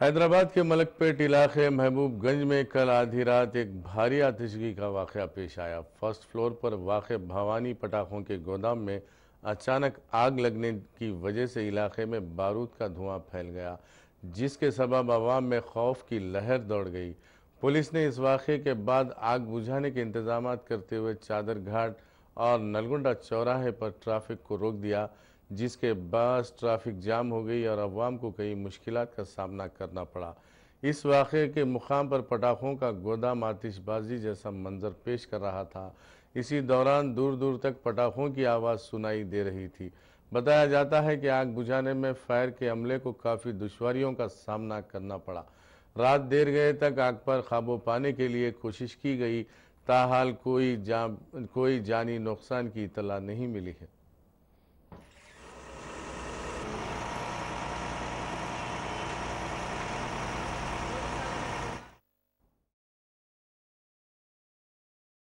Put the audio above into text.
हैदराबाद के मलकपेट इलाके महबूबगंज में कल आधी रात एक भारी आतिशगी का वाक़ पेश आया फर्स्ट फ्लोर पर वाक़ भवानी पटाखों के गोदाम में अचानक आग लगने की वजह से इलाके में बारूद का धुआं फैल गया जिसके सबब आवाम में खौफ की लहर दौड़ गई पुलिस ने इस वाक़े के बाद आग बुझाने के इंतजाम करते हुए चादर घाट और नलगुंडा चौराहे पर ट्रैफिक को रोक दिया जिसके बाद ट्रैफिक जाम हो गई और अवाम को कई मुश्किल का सामना करना पड़ा इस वाक़े के मुकाम पर पटाखों का गोदाम आतिशबाजी जैसा मंजर पेश कर रहा था इसी दौरान दूर दूर तक पटाखों की आवाज़ सुनाई दे रही थी बताया जाता है कि आग बुझाने में फायर के अमले को काफ़ी दुशारियों का सामना करना पड़ा रात देर गए तक आग पर काबू पाने के लिए कोशिश की गई ताहाल कोई जा कोई जानी नुकसान की इतला नहीं मिली है